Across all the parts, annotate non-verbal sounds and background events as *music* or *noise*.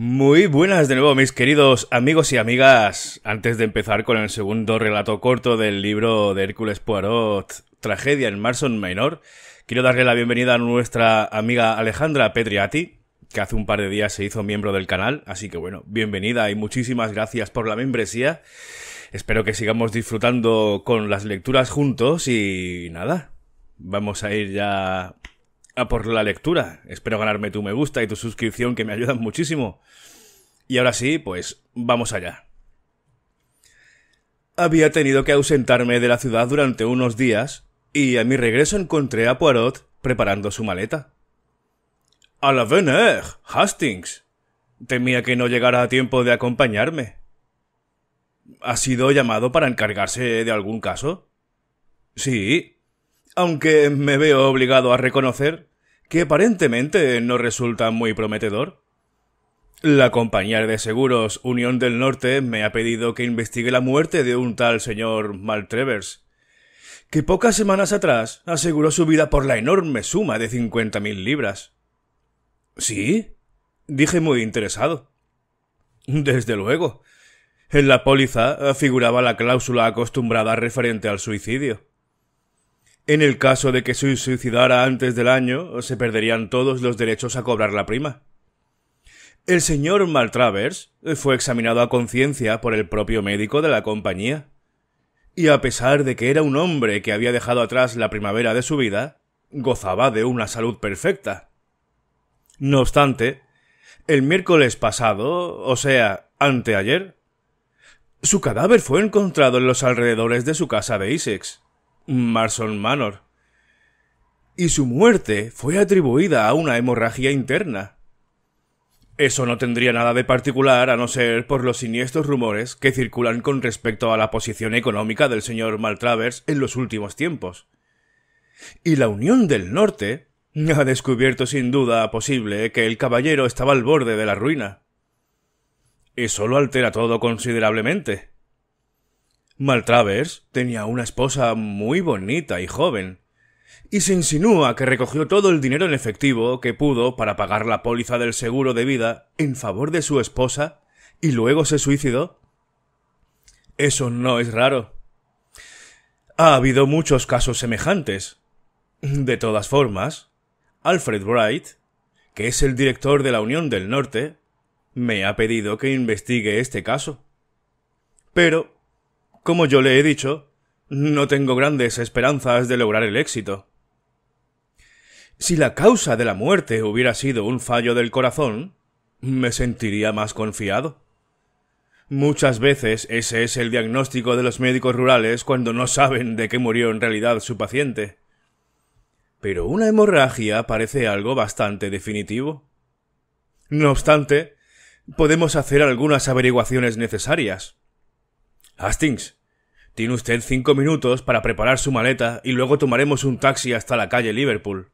Muy buenas de nuevo, mis queridos amigos y amigas. Antes de empezar con el segundo relato corto del libro de Hércules Poirot, Tragedia en Marson Menor, quiero darle la bienvenida a nuestra amiga Alejandra Petriati, que hace un par de días se hizo miembro del canal. Así que bueno, bienvenida y muchísimas gracias por la membresía. Espero que sigamos disfrutando con las lecturas juntos y nada, vamos a ir ya Ah, por la lectura. Espero ganarme tu me gusta y tu suscripción que me ayudan muchísimo. Y ahora sí, pues vamos allá. Había tenido que ausentarme de la ciudad durante unos días y a mi regreso encontré a Poirot preparando su maleta. ¡A la venir, Hastings! Temía que no llegara a tiempo de acompañarme. ¿Ha sido llamado para encargarse de algún caso? Sí, aunque me veo obligado a reconocer que aparentemente no resulta muy prometedor. La compañía de seguros Unión del Norte me ha pedido que investigue la muerte de un tal señor Maltrevers, que pocas semanas atrás aseguró su vida por la enorme suma de cincuenta mil libras. ¿Sí? dije muy interesado. Desde luego. En la póliza figuraba la cláusula acostumbrada referente al suicidio. En el caso de que se suicidara antes del año, se perderían todos los derechos a cobrar la prima. El señor Maltravers fue examinado a conciencia por el propio médico de la compañía. Y a pesar de que era un hombre que había dejado atrás la primavera de su vida, gozaba de una salud perfecta. No obstante, el miércoles pasado, o sea, anteayer, su cadáver fue encontrado en los alrededores de su casa de Isex. Marson Manor, y su muerte fue atribuida a una hemorragia interna. Eso no tendría nada de particular a no ser por los siniestros rumores que circulan con respecto a la posición económica del señor Maltravers en los últimos tiempos. Y la Unión del Norte ha descubierto sin duda posible que el caballero estaba al borde de la ruina. Eso lo altera todo considerablemente. Maltravers tenía una esposa muy bonita y joven, y se insinúa que recogió todo el dinero en efectivo que pudo para pagar la póliza del seguro de vida en favor de su esposa y luego se suicidó. Eso no es raro. Ha habido muchos casos semejantes. De todas formas, Alfred Wright, que es el director de la Unión del Norte, me ha pedido que investigue este caso. Pero como yo le he dicho, no tengo grandes esperanzas de lograr el éxito. Si la causa de la muerte hubiera sido un fallo del corazón, me sentiría más confiado. Muchas veces ese es el diagnóstico de los médicos rurales cuando no saben de qué murió en realidad su paciente. Pero una hemorragia parece algo bastante definitivo. No obstante, podemos hacer algunas averiguaciones necesarias. Hastings, tiene usted cinco minutos para preparar su maleta y luego tomaremos un taxi hasta la calle Liverpool.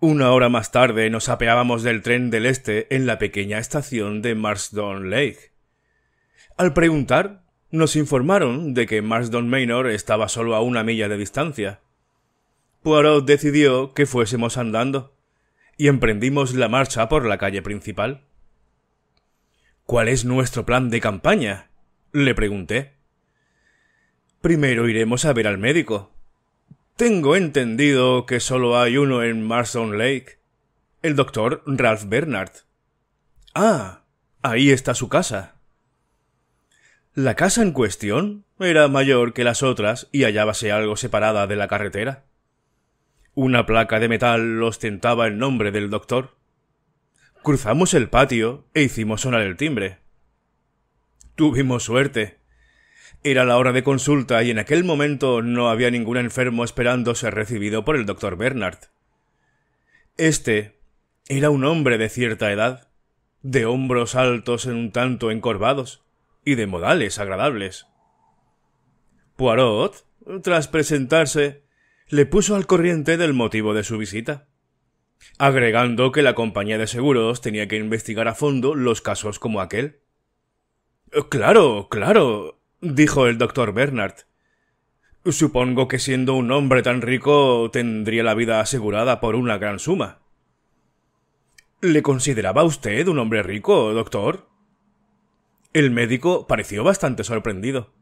Una hora más tarde nos apeábamos del tren del este en la pequeña estación de Marsdon Lake. Al preguntar, nos informaron de que Marsdon Maynor estaba solo a una milla de distancia. Poirot decidió que fuésemos andando, y emprendimos la marcha por la calle principal. ¿Cuál es nuestro plan de campaña? le pregunté primero iremos a ver al médico. Tengo entendido que solo hay uno en Marston Lake. El doctor Ralph Bernard. Ah, ahí está su casa. La casa en cuestión era mayor que las otras y hallábase algo separada de la carretera. Una placa de metal ostentaba el nombre del doctor. Cruzamos el patio e hicimos sonar el timbre. Tuvimos suerte. Era la hora de consulta y en aquel momento no había ningún enfermo esperando ser recibido por el doctor Bernard. Este era un hombre de cierta edad, de hombros altos en un tanto encorvados y de modales agradables. Poirot, tras presentarse, le puso al corriente del motivo de su visita, agregando que la compañía de seguros tenía que investigar a fondo los casos como aquel. Claro, claro, dijo el doctor Bernard. Supongo que siendo un hombre tan rico tendría la vida asegurada por una gran suma. ¿Le consideraba usted un hombre rico, doctor? El médico pareció bastante sorprendido.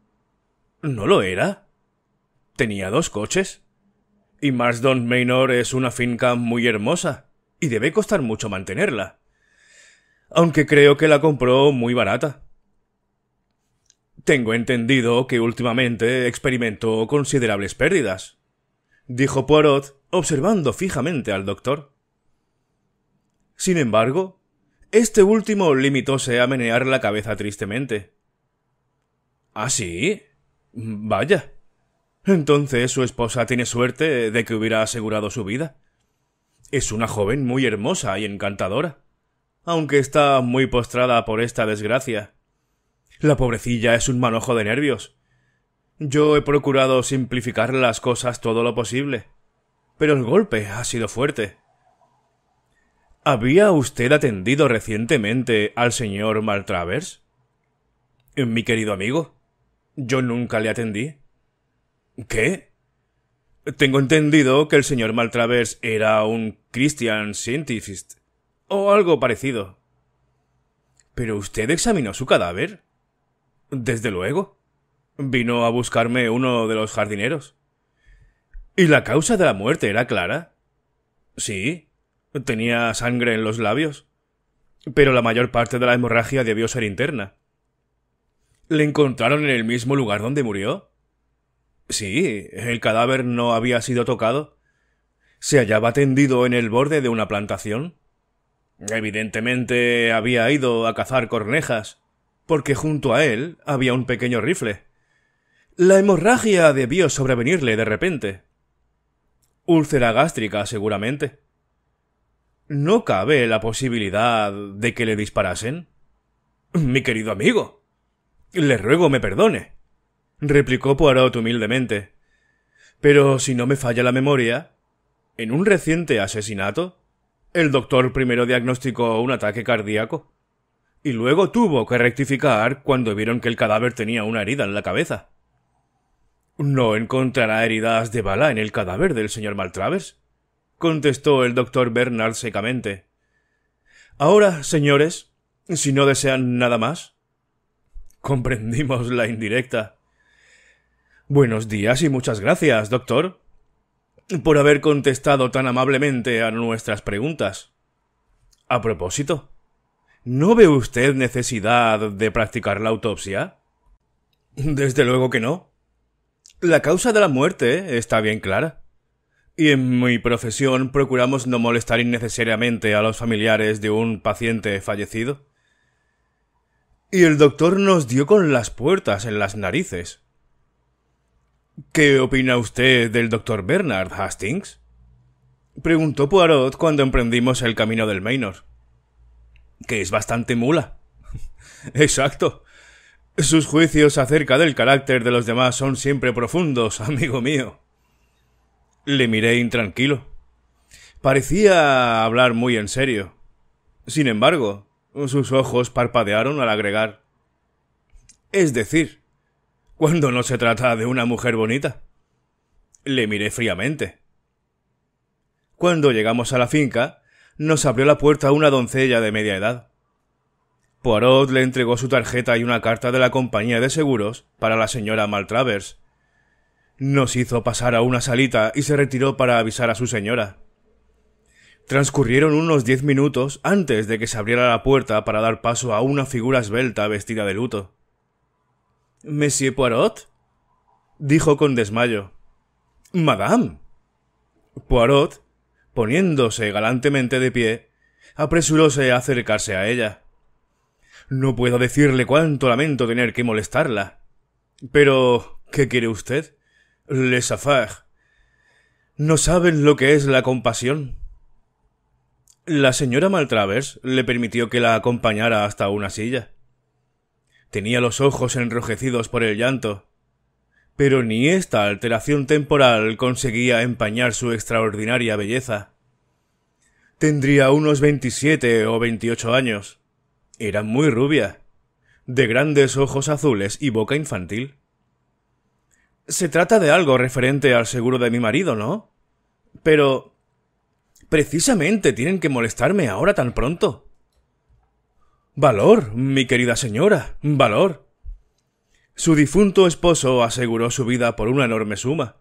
¿No lo era? Tenía dos coches. Y marsdon maynor es una finca muy hermosa, y debe costar mucho mantenerla. Aunque creo que la compró muy barata. Tengo entendido que últimamente experimentó considerables pérdidas, dijo Poirot, observando fijamente al doctor. Sin embargo, este último limitóse a menear la cabeza tristemente. ¿Ah, sí? Vaya. Entonces su esposa tiene suerte de que hubiera asegurado su vida. Es una joven muy hermosa y encantadora, aunque está muy postrada por esta desgracia. La pobrecilla es un manojo de nervios. Yo he procurado simplificar las cosas todo lo posible. Pero el golpe ha sido fuerte. ¿Había usted atendido recientemente al señor Maltravers? Mi querido amigo, yo nunca le atendí. ¿Qué? Tengo entendido que el señor Maltravers era un Christian Scientist o algo parecido. ¿Pero usted examinó su cadáver? Desde luego. Vino a buscarme uno de los jardineros. ¿Y la causa de la muerte era clara? Sí. Tenía sangre en los labios. Pero la mayor parte de la hemorragia debió ser interna. ¿Le encontraron en el mismo lugar donde murió? Sí, el cadáver no había sido tocado. Se hallaba tendido en el borde de una plantación. Evidentemente había ido a cazar cornejas porque junto a él había un pequeño rifle. La hemorragia debió sobrevenirle de repente. Úlcera gástrica, seguramente. ¿No cabe la posibilidad de que le disparasen? Mi querido amigo. Le ruego me perdone. replicó Poirot humildemente. Pero si no me falla la memoria, en un reciente asesinato, el doctor primero diagnosticó un ataque cardíaco y luego tuvo que rectificar cuando vieron que el cadáver tenía una herida en la cabeza. No encontrará heridas de bala en el cadáver del señor Maltravers, contestó el doctor Bernard secamente. Ahora, señores, si no desean nada más. Comprendimos la indirecta. Buenos días y muchas gracias, doctor, por haber contestado tan amablemente a nuestras preguntas. A propósito, ¿No ve usted necesidad de practicar la autopsia? Desde luego que no. La causa de la muerte está bien clara. Y en mi profesión procuramos no molestar innecesariamente a los familiares de un paciente fallecido. Y el doctor nos dio con las puertas en las narices. ¿Qué opina usted del doctor Bernard Hastings? preguntó Poirot cuando emprendimos el camino del Maynard que es bastante mula. *laughs* Exacto. Sus juicios acerca del carácter de los demás son siempre profundos, *laughs* amigo mío. Le miré intranquilo. Parecía hablar muy en serio. Sin embargo, sus ojos parpadearon al agregar. Es decir, cuando no se trata de una mujer bonita. Le miré fríamente. Cuando llegamos a la finca, nos abrió la puerta una doncella de media edad. Poirot le entregó su tarjeta y una carta de la compañía de seguros para la señora Maltravers. Nos hizo pasar a una salita y se retiró para avisar a su señora. Transcurrieron unos diez minutos antes de que se abriera la puerta para dar paso a una figura esbelta vestida de luto. Monsieur Poirot? dijo con desmayo. Madame. Poirot poniéndose galantemente de pie, apresuróse a acercarse a ella. No puedo decirle cuánto lamento tener que molestarla. Pero. ¿qué quiere usted? Les affaires. ¿No saben lo que es la compasión? La señora Maltravers le permitió que la acompañara hasta una silla. Tenía los ojos enrojecidos por el llanto, pero ni esta alteración temporal conseguía empañar su extraordinaria belleza. Tendría unos veintisiete o veintiocho años. Era muy rubia, de grandes ojos azules y boca infantil. Se trata de algo referente al seguro de mi marido, ¿no? Pero... Precisamente tienen que molestarme ahora tan pronto. Valor, mi querida señora, valor. Su difunto esposo aseguró su vida por una enorme suma.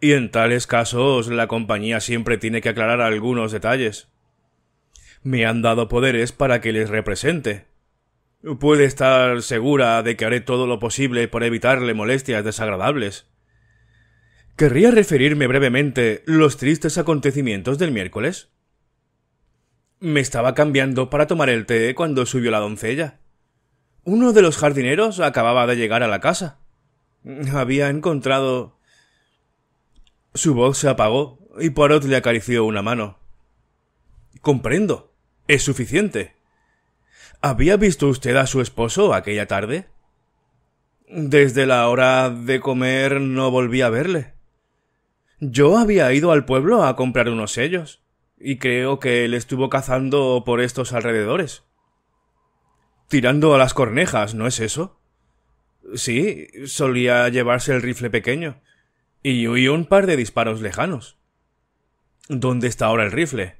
Y en tales casos la compañía siempre tiene que aclarar algunos detalles. Me han dado poderes para que les represente. Puede estar segura de que haré todo lo posible por evitarle molestias desagradables. Querría referirme brevemente los tristes acontecimientos del miércoles. Me estaba cambiando para tomar el té cuando subió la doncella. Uno de los jardineros acababa de llegar a la casa. Había encontrado... Su voz se apagó y otro le acarició una mano. Comprendo. Es suficiente. ¿Había visto usted a su esposo aquella tarde? Desde la hora de comer no volví a verle. Yo había ido al pueblo a comprar unos sellos, y creo que él estuvo cazando por estos alrededores. Tirando a las cornejas, ¿no es eso? Sí, solía llevarse el rifle pequeño. Y oí un par de disparos lejanos. ¿Dónde está ahora el rifle?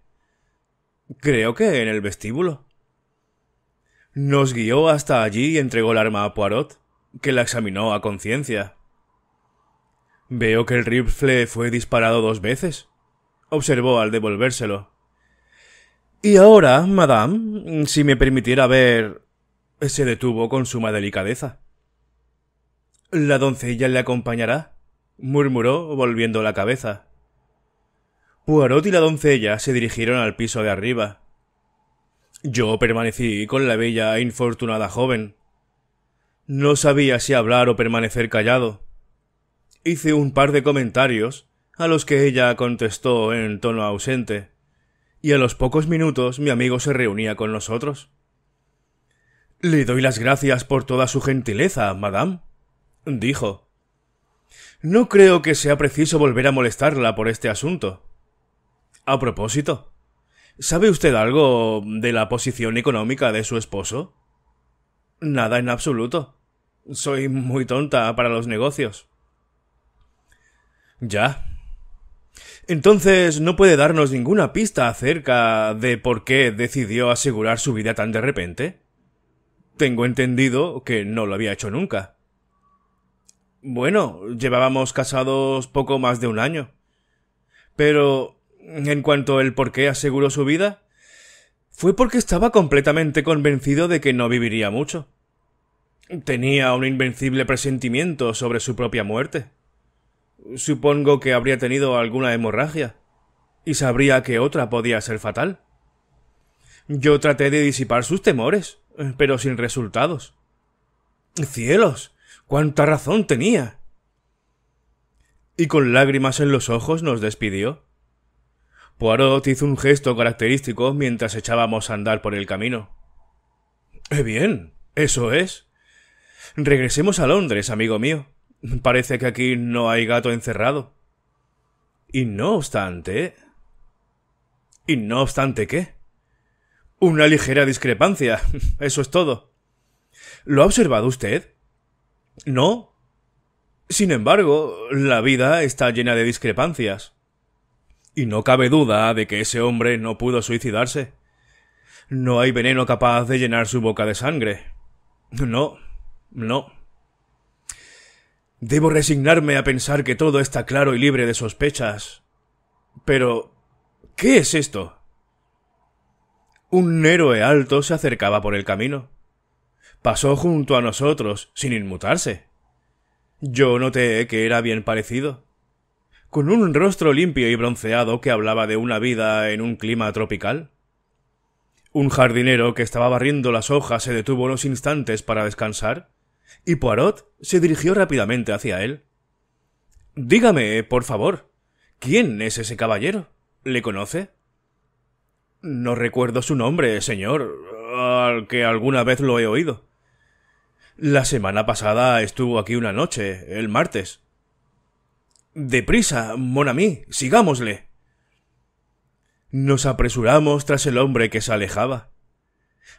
Creo que en el vestíbulo. Nos guió hasta allí y entregó el arma a Poirot, que la examinó a conciencia. Veo que el rifle fue disparado dos veces, observó al devolvérselo. Y ahora, madame, si me permitiera ver se detuvo con suma delicadeza. La doncella le acompañará, murmuró, volviendo la cabeza. Poirot y la doncella se dirigieron al piso de arriba. Yo permanecí con la bella e infortunada joven. No sabía si hablar o permanecer callado. Hice un par de comentarios, a los que ella contestó en tono ausente, y a los pocos minutos mi amigo se reunía con nosotros. Le doy las gracias por toda su gentileza, madame, dijo. No creo que sea preciso volver a molestarla por este asunto. A propósito, ¿sabe usted algo de la posición económica de su esposo? Nada en absoluto. Soy muy tonta para los negocios. Ya. Entonces no puede darnos ninguna pista acerca de por qué decidió asegurar su vida tan de repente. Tengo entendido que no lo había hecho nunca. Bueno, llevábamos casados poco más de un año. Pero en cuanto el por qué aseguró su vida, fue porque estaba completamente convencido de que no viviría mucho. Tenía un invencible presentimiento sobre su propia muerte. Supongo que habría tenido alguna hemorragia, y sabría que otra podía ser fatal. Yo traté de disipar sus temores, eh, pero sin resultados. ¡Cielos! ¡Cuánta razón tenía! Y con lágrimas en los ojos nos despidió. Poirot hizo un gesto característico mientras echábamos a andar por el camino. eh Bien, eso es. Regresemos a Londres, amigo mío. Parece que aquí no hay gato encerrado. Y no obstante. ¿Y no obstante qué? Una ligera discrepancia. *laughs* Eso es todo. ¿Lo ha observado usted? No. Sin embargo, la vida está llena de discrepancias. Y no cabe duda de que ese hombre no pudo suicidarse. No hay veneno capaz de llenar su boca de sangre. No, no. Debo resignarme a pensar que todo está claro y libre de sospechas. Pero... ¿Qué es esto? Un héroe alto se acercaba por el camino. Pasó junto a nosotros sin inmutarse. Yo noté que era bien parecido. Con un rostro limpio y bronceado que hablaba de una vida en un clima tropical. Un jardinero que estaba barriendo las hojas se detuvo unos instantes para descansar, y Poirot se dirigió rápidamente hacia él. Dígame, por favor, ¿quién es ese caballero? ¿Le conoce? No recuerdo su nombre, señor, al que alguna vez lo he oído. La semana pasada estuvo aquí una noche, el martes. Deprisa, mon sigámosle. Nos apresuramos tras el hombre que se alejaba.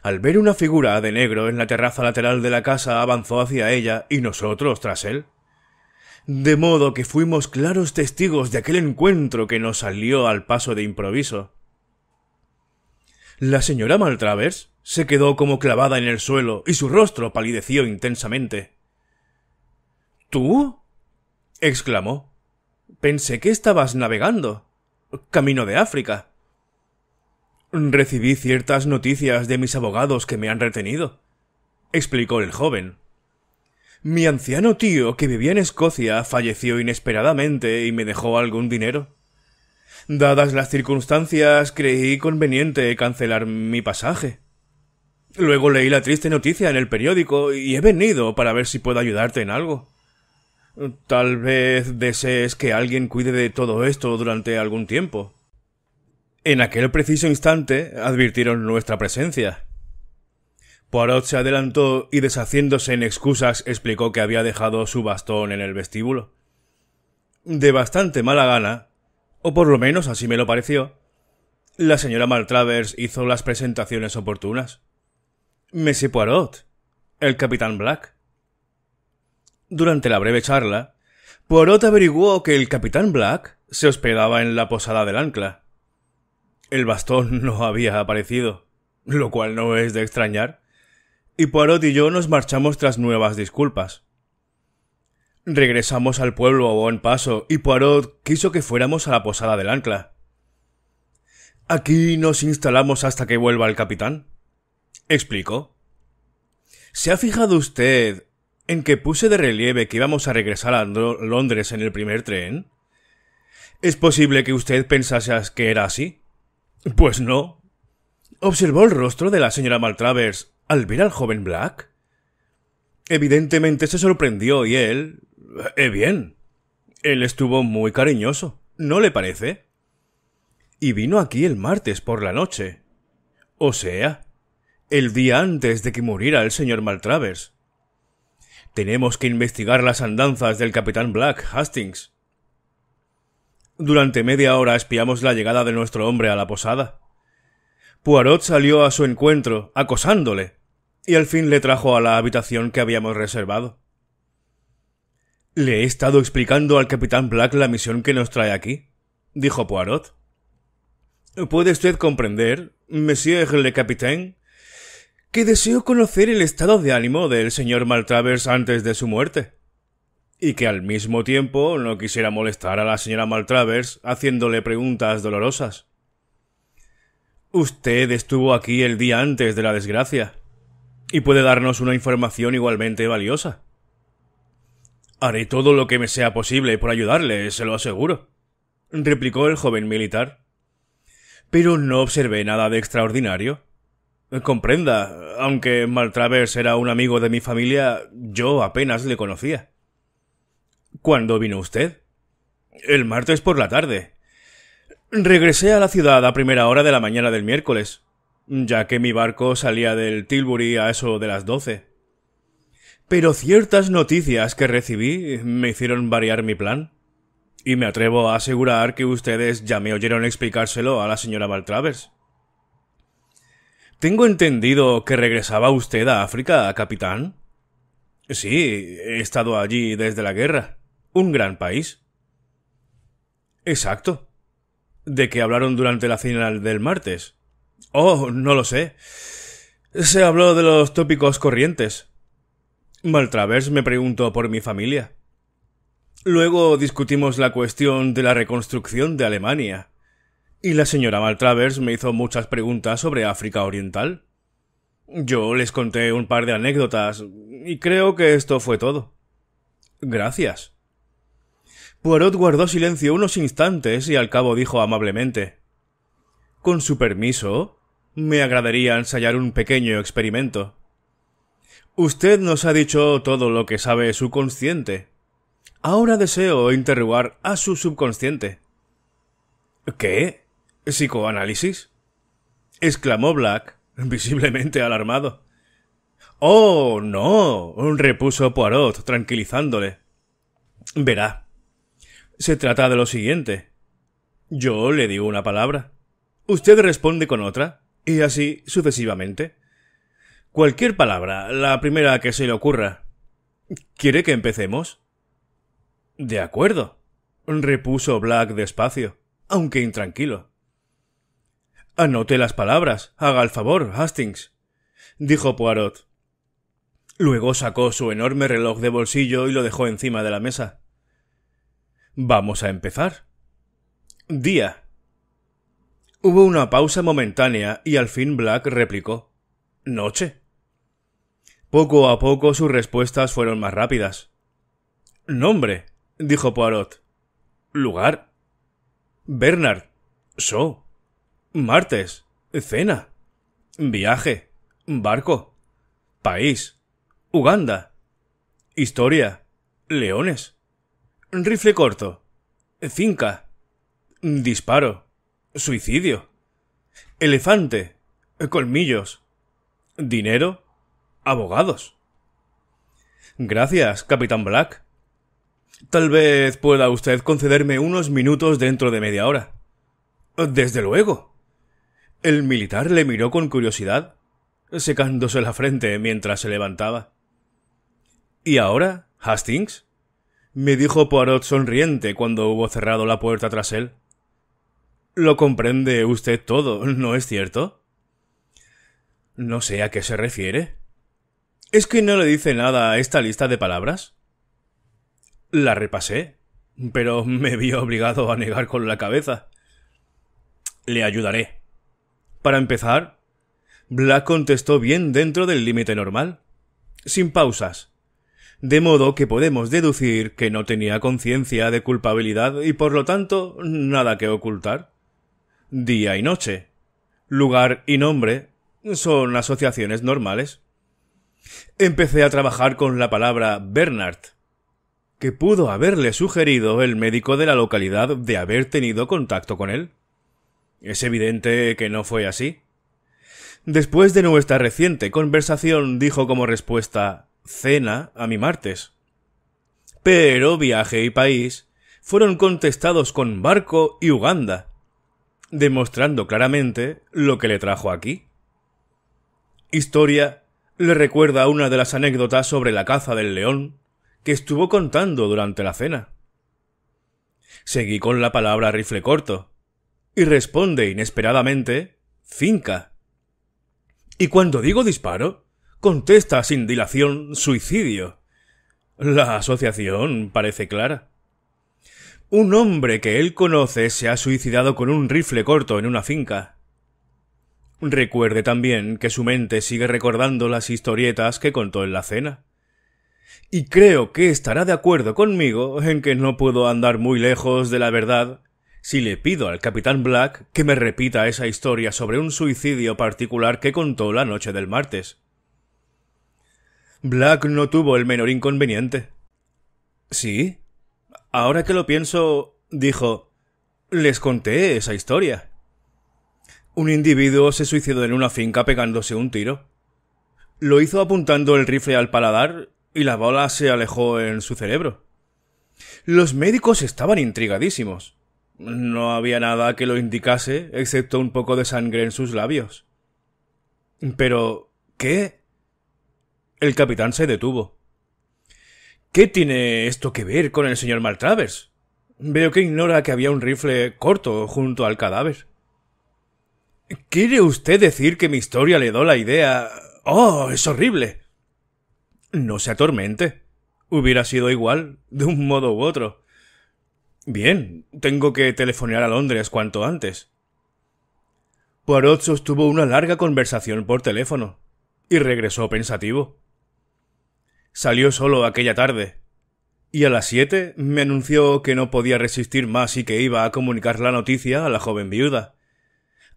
Al ver una figura de negro en la terraza lateral de la casa avanzó hacia ella y nosotros tras él. De modo que fuimos claros testigos de aquel encuentro que nos salió al paso de improviso. La señora Maltravers se quedó como clavada en el suelo y su rostro palideció intensamente. ¿Tú? exclamó. Pensé que estabas navegando. Camino de África. Recibí ciertas noticias de mis abogados que me han retenido, explicó el joven. Mi anciano tío, que vivía en Escocia, falleció inesperadamente y me dejó algún dinero. Dadas las circunstancias, creí conveniente cancelar mi pasaje. Luego leí la triste noticia en el periódico y he venido para ver si puedo ayudarte en algo. Tal vez desees que alguien cuide de todo esto durante algún tiempo. En aquel preciso instante advirtieron nuestra presencia. Poirot se adelantó y deshaciéndose en excusas explicó que había dejado su bastón en el vestíbulo. De bastante mala gana, o por lo menos así me lo pareció, la señora Maltravers hizo las presentaciones oportunas. Monsieur Poirot, el capitán Black. Durante la breve charla, Poirot averiguó que el capitán Black se hospedaba en la posada del ancla. El bastón *laughs* no había aparecido, lo cual no es de extrañar, y Poirot y yo nos marchamos tras nuevas disculpas. Regresamos al pueblo a buen paso, y Poirot quiso que fuéramos a la posada del ancla. Aquí nos instalamos hasta que vuelva el capitán. —explicó. ¿Se ha fijado usted en que puse de relieve que íbamos a regresar a Londres en el primer tren? ¿Es posible que usted pensase que era así? Pues no. ¿Observó el rostro de la señora Maltravers al ver al joven Black? Evidentemente se sorprendió y él, eh bien. Él estuvo muy cariñoso, ¿no le parece? Y vino aquí el martes por la noche. O sea, el día antes de que muriera el señor Maltravers. Tenemos que investigar las andanzas del capitán Black Hastings. Durante media hora espiamos la llegada de nuestro hombre a la posada. Poirot salió a su encuentro, acosándole, y al fin le trajo a la habitación que habíamos reservado. Le he estado explicando al capitán Black la misión que nos trae aquí, dijo Poirot. ¿Puede usted comprender, monsieur le capitaine, que deseo conocer el estado de ánimo del señor Maltravers antes de su muerte? Y que al mismo tiempo no quisiera molestar a la señora Maltravers haciéndole preguntas dolorosas. Usted estuvo aquí el día antes de la desgracia, y puede darnos una información igualmente valiosa. Haré todo lo que me sea posible por ayudarle, se lo aseguro, replicó el joven militar. Pero no observé nada de extraordinario. Comprenda, aunque Maltravers era un amigo de mi familia, yo apenas le conocía. ¿Cuándo vino usted? El martes por la tarde. Regresé a la ciudad a primera hora de la mañana del miércoles, ya que mi barco salía del Tilbury a eso de las doce pero ciertas noticias que recibí me hicieron variar mi plan. Y me atrevo a asegurar que ustedes ya me oyeron explicárselo a la señora Valtravers. Tengo entendido que regresaba usted a África, capitán. Sí, he estado allí desde la guerra. Un gran país. Exacto. ¿De qué hablaron durante la final del martes? Oh, no lo sé. Se habló de los tópicos corrientes. Maltravers me preguntó por mi familia. Luego discutimos la cuestión de la reconstrucción de Alemania. Y la señora Maltravers me hizo muchas preguntas sobre África Oriental. Yo les conté un par de anécdotas, y creo que esto fue todo. Gracias. Poirot guardó silencio unos instantes y al cabo dijo amablemente Con su permiso, me agradaría ensayar un pequeño experimento. Usted nos ha dicho todo lo que sabe su consciente. Ahora deseo interrogar a su subconsciente. ¿Qué? ¿Psicoanálisis? exclamó Black, visiblemente alarmado. Oh, no, repuso Poirot, tranquilizándole. Verá. Se trata de lo siguiente. Yo le digo una palabra. Usted responde con otra, y así sucesivamente. Cualquier palabra, la primera que se le ocurra. ¿Quiere que empecemos? De acuerdo, repuso Black despacio, aunque intranquilo. Anote las palabras, haga el favor, Hastings, dijo Poirot. Luego sacó su enorme reloj de bolsillo y lo dejó encima de la mesa. Vamos a empezar. Día. Hubo una pausa momentánea y al fin Black replicó. Noche. Poco a poco sus respuestas fueron más rápidas. Nombre, dijo Poirot. Lugar. Bernard. So. Martes. Cena. Viaje. Barco. País. Uganda. Historia. Leones. Rifle corto. Finca. Disparo. Suicidio. Elefante. Colmillos. Dinero abogados. Gracias, capitán Black. Tal vez pueda usted concederme unos minutos dentro de media hora. Desde luego. El militar le miró con curiosidad, secándose la frente mientras se levantaba. ¿Y ahora, Hastings? me dijo Poirot sonriente cuando hubo cerrado la puerta tras él. Lo comprende usted todo, ¿no es cierto? No sé a qué se refiere, es que no le dice nada a esta lista de palabras. La repasé, pero me vi obligado a negar con la cabeza. Le ayudaré. Para empezar, Black contestó bien dentro del límite normal, sin pausas, de modo que podemos deducir que no tenía conciencia de culpabilidad y por lo tanto nada que ocultar. Día y noche, lugar y nombre son asociaciones normales. Empecé a trabajar con la palabra Bernard, que pudo haberle sugerido el médico de la localidad de haber tenido contacto con él. Es evidente que no fue así. Después de nuestra reciente conversación dijo como respuesta cena a mi martes. Pero viaje y país fueron contestados con barco y Uganda, demostrando claramente lo que le trajo aquí. Historia le recuerda una de las anécdotas sobre la caza del león que estuvo contando durante la cena. Seguí con la palabra rifle corto, y responde inesperadamente finca. Y cuando digo disparo, contesta sin dilación suicidio. La asociación parece clara. Un hombre que él conoce se ha suicidado con un rifle corto en una finca. Recuerde también que su mente sigue recordando las historietas que contó en la cena. Y creo que estará de acuerdo conmigo en que no puedo andar muy lejos de la verdad si le pido al capitán Black que me repita esa historia sobre un suicidio particular que contó la noche del martes. Black no tuvo el menor inconveniente. Sí. Ahora que lo pienso, dijo, les conté esa historia. Un individuo se suicidó en una finca pegándose un tiro. Lo hizo apuntando el rifle al paladar y la bola se alejó en su cerebro. Los médicos estaban intrigadísimos. No había nada que lo indicase, excepto un poco de sangre en sus labios. Pero... ¿qué? El capitán se detuvo. ¿Qué tiene esto que ver con el señor Maltravers? Veo que ignora que había un rifle corto junto al cadáver. ¿Quiere usted decir que mi historia le dio la idea? ¡Oh, es horrible! No se atormente. Hubiera sido igual, de un modo u otro. Bien, tengo que telefonear a Londres cuanto antes. Poirot sostuvo una larga conversación por teléfono y regresó pensativo. Salió solo aquella tarde, y a las siete me anunció que no podía resistir más y que iba a comunicar la noticia a la joven viuda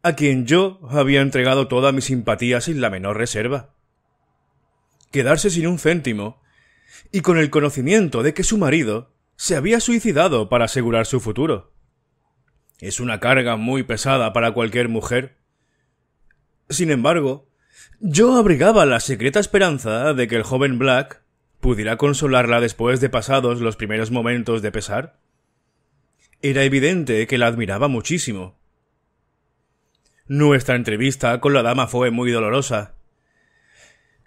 a quien yo había entregado toda mi simpatía sin la menor reserva. Quedarse sin un céntimo, y con el conocimiento de que su marido se había suicidado para asegurar su futuro. Es una carga muy pesada para cualquier mujer. Sin embargo, yo abrigaba la secreta esperanza de que el joven Black pudiera consolarla después de pasados los primeros momentos de pesar. Era evidente que la admiraba muchísimo, nuestra entrevista con la dama fue muy dolorosa.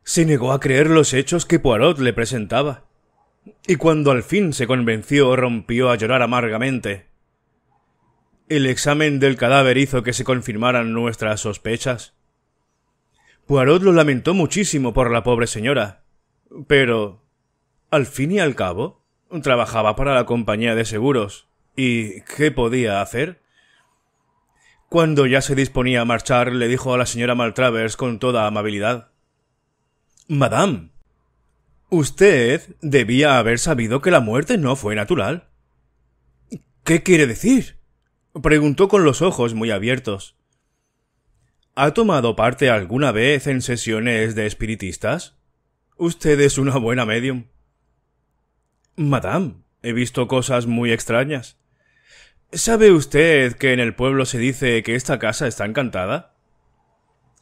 Se negó a creer los hechos que Poirot le presentaba, y cuando al fin se convenció rompió a llorar amargamente. El examen del cadáver hizo que se confirmaran nuestras sospechas. Poirot lo lamentó muchísimo por la pobre señora, pero al fin y al cabo trabajaba para la compañía de seguros. ¿Y qué podía hacer? Cuando ya se disponía a marchar, le dijo a la señora Maltravers con toda amabilidad Madame, usted debía haber sabido que la muerte no fue natural. ¿Qué quiere decir? preguntó con los ojos muy abiertos. ¿Ha tomado parte alguna vez en sesiones de espiritistas? Usted es una buena medium. Madame, he visto cosas muy extrañas. ¿Sabe usted que en el pueblo se dice que esta casa está encantada?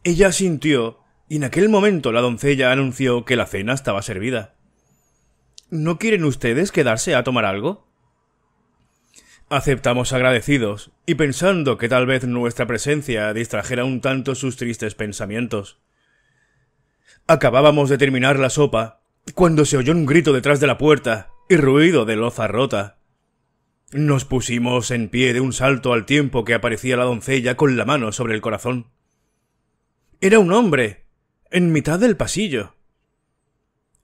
Ella sintió, y en aquel momento la doncella anunció que la cena estaba servida. ¿No quieren ustedes quedarse a tomar algo? Aceptamos agradecidos, y pensando que tal vez nuestra presencia distrajera un tanto sus tristes pensamientos. Acabábamos de terminar la sopa, cuando se oyó un grito detrás de la puerta y ruido de loza rota. Nos pusimos en pie de un salto al tiempo que aparecía la doncella con la mano sobre el corazón. Era un hombre. en mitad del pasillo.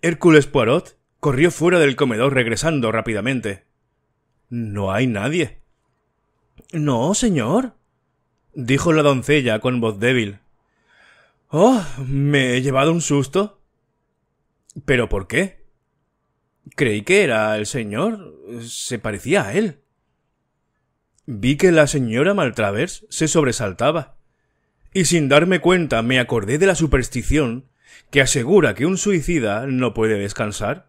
Hércules Poirot corrió fuera del comedor regresando rápidamente. No hay nadie. No, señor, dijo la doncella con voz débil. Oh, me he llevado un susto. ¿Pero por qué? Creí que era el señor. Se parecía a él. Vi que la señora Maltravers se sobresaltaba. Y sin darme cuenta me acordé de la superstición que asegura que un suicida no puede descansar.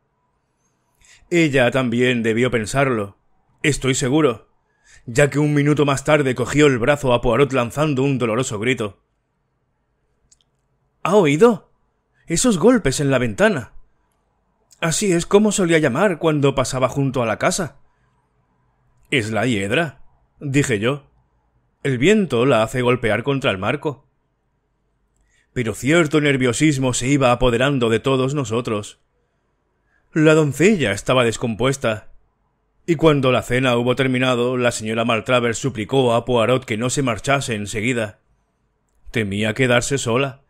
Ella también debió pensarlo. Estoy seguro. Ya que un minuto más tarde cogió el brazo a Poirot lanzando un doloroso grito. ¿Ha oído? Esos golpes en la ventana. Así es como solía llamar cuando pasaba junto a la casa. Es la hiedra, dije yo. El viento la hace golpear contra el marco. Pero cierto nerviosismo se iba apoderando de todos nosotros. La doncella estaba descompuesta, y cuando la cena hubo terminado, la señora Maltravers suplicó a Poirot que no se marchase enseguida. Temía quedarse sola,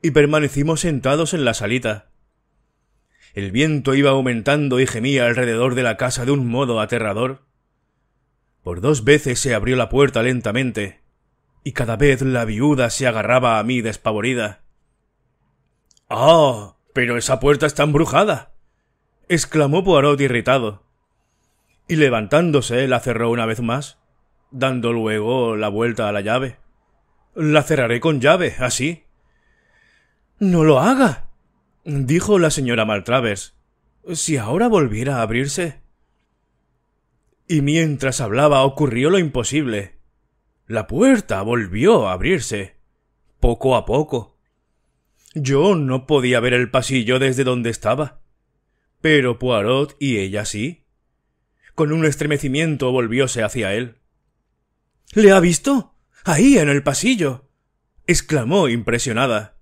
y permanecimos sentados en la salita el viento iba aumentando y gemía alrededor de la casa de un modo aterrador. Por dos veces se abrió la puerta lentamente, y cada vez la viuda se agarraba a mí despavorida. Ah. pero esa puerta está embrujada. exclamó Poirot irritado. Y levantándose la cerró una vez más, dando luego la vuelta a la llave. La cerraré con llave, así. No lo haga. Dijo la señora Maltravers—, Si ahora volviera a abrirse. Y mientras hablaba ocurrió lo imposible. La puerta volvió a abrirse. Poco a poco. Yo no podía ver el pasillo desde donde estaba. Pero Poirot y ella sí. Con un estremecimiento volvióse hacia él. ¿Le ha visto? Ahí en el pasillo. exclamó impresionada.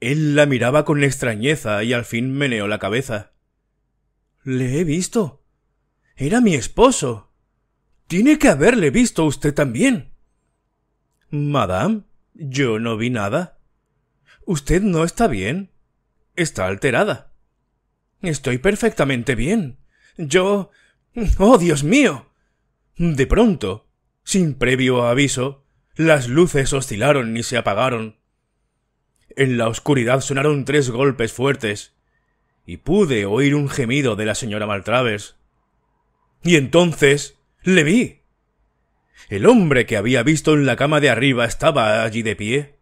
Él la miraba con extrañeza y al fin meneó la cabeza. Le he visto. Era mi esposo. Tiene que haberle visto usted también. Madame, yo no vi nada. Usted no está bien. Está alterada. Estoy perfectamente bien. Yo. ¡Oh, Dios mío! De pronto, sin previo aviso, las luces oscilaron y se apagaron, en la oscuridad sonaron tres golpes fuertes, y pude oír un gemido de la señora Maltravers. Y entonces le vi. El hombre que había visto en la cama de arriba estaba allí de pie,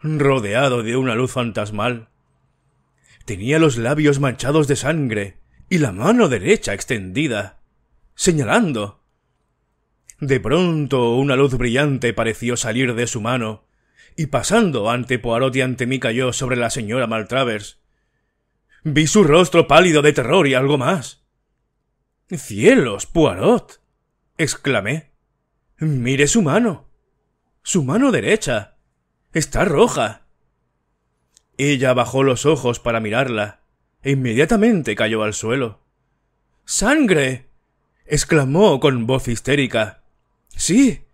rodeado de una luz fantasmal. Tenía los labios manchados de sangre y la mano derecha extendida, señalando. De pronto una luz brillante pareció salir de su mano y pasando ante Poirot y ante mí cayó sobre la señora Maltravers. Vi su rostro pálido de terror y algo más. ¡Cielos, Poirot! exclamé. Mire su mano. Su mano derecha. Está roja. Ella bajó los ojos para mirarla e inmediatamente cayó al suelo. ¡Sangre! exclamó con voz histérica. Sí.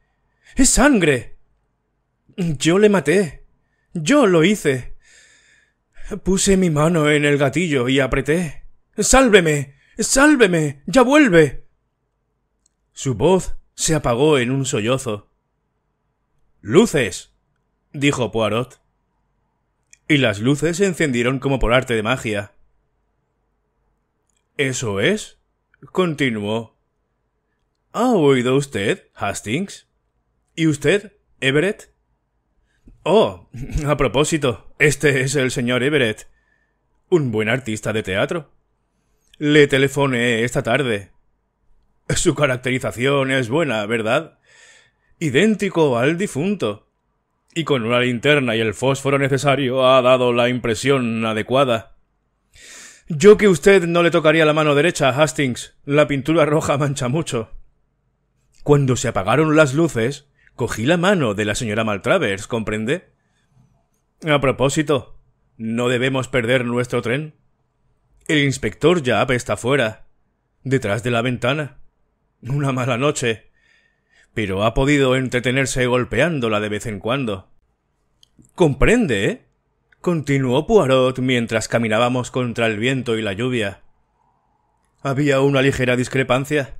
es sangre. Yo le maté. Yo lo hice. Puse mi mano en el gatillo y apreté. Sálveme. Sálveme. Ya vuelve. Su voz se apagó en un sollozo. Luces. dijo Poirot. Y las luces se encendieron como por arte de magia. ¿Eso es? continuó. ¿Ha oído usted, Hastings? ¿Y usted, Everett? Oh, *laughs* a propósito, este es el señor Everett. Un buen artista de teatro. Le telefoné esta tarde. Su caracterización es buena, ¿verdad? Idéntico al difunto. Y con una linterna y el fósforo necesario ha dado la impresión adecuada. Yo que usted no le tocaría la mano derecha Hastings. La pintura roja mancha mucho. Cuando se apagaron las luces, Cogí la mano de la señora Maltravers, ¿comprende? A propósito, ¿no debemos perder nuestro tren? El inspector ya está fuera, detrás de la ventana. Una mala noche. Pero ha podido entretenerse golpeándola de vez en cuando. ¿Comprende? Eh? continuó Poirot mientras caminábamos contra el viento y la lluvia. Había una ligera discrepancia.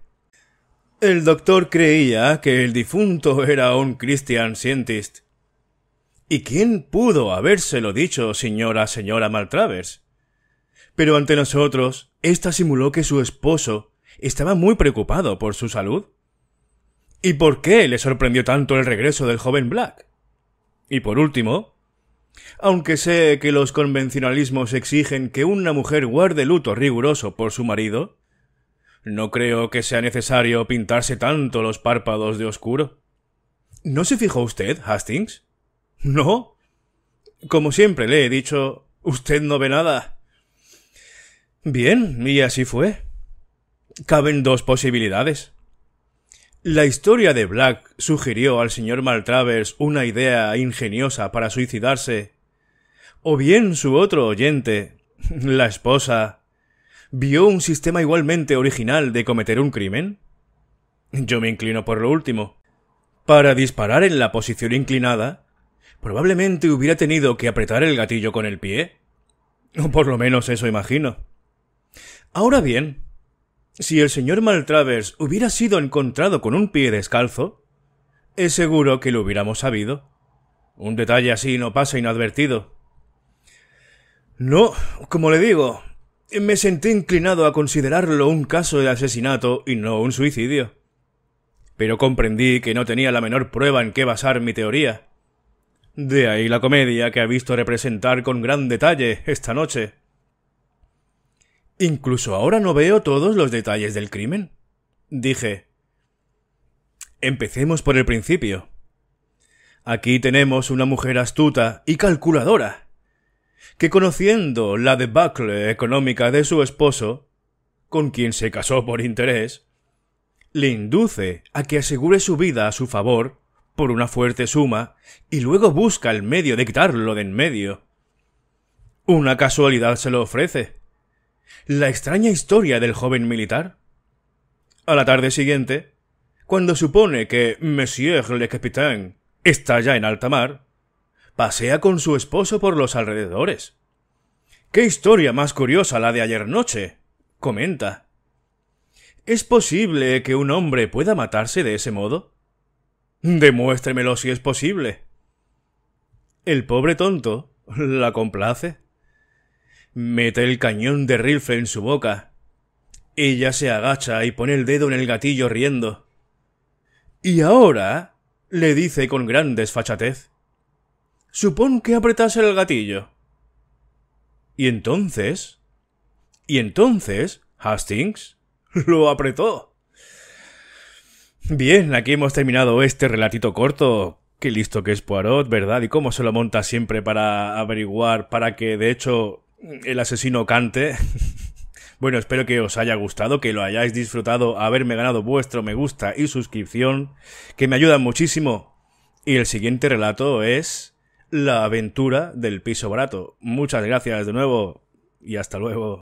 El doctor creía que el difunto era un Christian Scientist. ¿Y quién pudo habérselo dicho, señora, señora Maltravers? Pero ante nosotros, ésta simuló que su esposo estaba muy preocupado por su salud. ¿Y por qué le sorprendió tanto el regreso del joven Black? Y por último, aunque sé que los convencionalismos exigen que una mujer guarde luto riguroso por su marido, no creo que sea necesario pintarse tanto los párpados de oscuro. ¿No se fijó usted, Hastings? ¿No? Como siempre le he dicho, usted no ve nada. Bien, y así fue. Caben dos posibilidades. La historia de Black sugirió al señor Maltravers una idea ingeniosa para suicidarse, o bien su otro oyente, la esposa, vio un sistema igualmente original de cometer un crimen? Yo me inclino por lo último. Para disparar en la posición inclinada, probablemente hubiera tenido que apretar el gatillo con el pie. por lo menos eso imagino. Ahora bien, si el señor Maltravers hubiera sido encontrado con un pie descalzo, es seguro que lo hubiéramos sabido. Un detalle así no pasa inadvertido. No, como le digo, me sentí inclinado a considerarlo un caso de asesinato y no un suicidio. Pero comprendí que no tenía la menor prueba en qué basar mi teoría. De ahí la comedia que ha visto representar con gran detalle esta noche. Incluso ahora no veo todos los detalles del crimen. Dije. Empecemos por el principio. Aquí tenemos una mujer astuta y calculadora, que conociendo la debacle económica de su esposo, con quien se casó por interés, le induce a que asegure su vida a su favor por una fuerte suma y luego busca el medio de quitarlo de en medio. Una casualidad se lo ofrece. La extraña historia del joven militar. A la tarde siguiente, cuando supone que Monsieur le Capitaine está ya en alta mar, pasea con su esposo por los alrededores. ¡Qué historia más curiosa la de ayer noche! comenta. ¿Es posible que un hombre pueda matarse de ese modo? Demuéstremelo si es posible. El pobre tonto la complace. Mete el cañón de rifle en su boca. Ella se agacha y pone el dedo en el gatillo riendo. Y ahora, le dice con gran desfachatez, Supón que apretase el gatillo. Y entonces... Y entonces Hastings *laughs* lo apretó. Bien, aquí hemos terminado este relatito corto. Qué listo que es Poirot, ¿verdad? Y cómo se lo monta siempre para averiguar, para que de hecho el asesino cante. *laughs* bueno, espero que os haya gustado, que lo hayáis disfrutado, haberme ganado vuestro me gusta y suscripción, que me ayudan muchísimo. Y el siguiente relato es la aventura del piso barato. Muchas gracias de nuevo y hasta luego.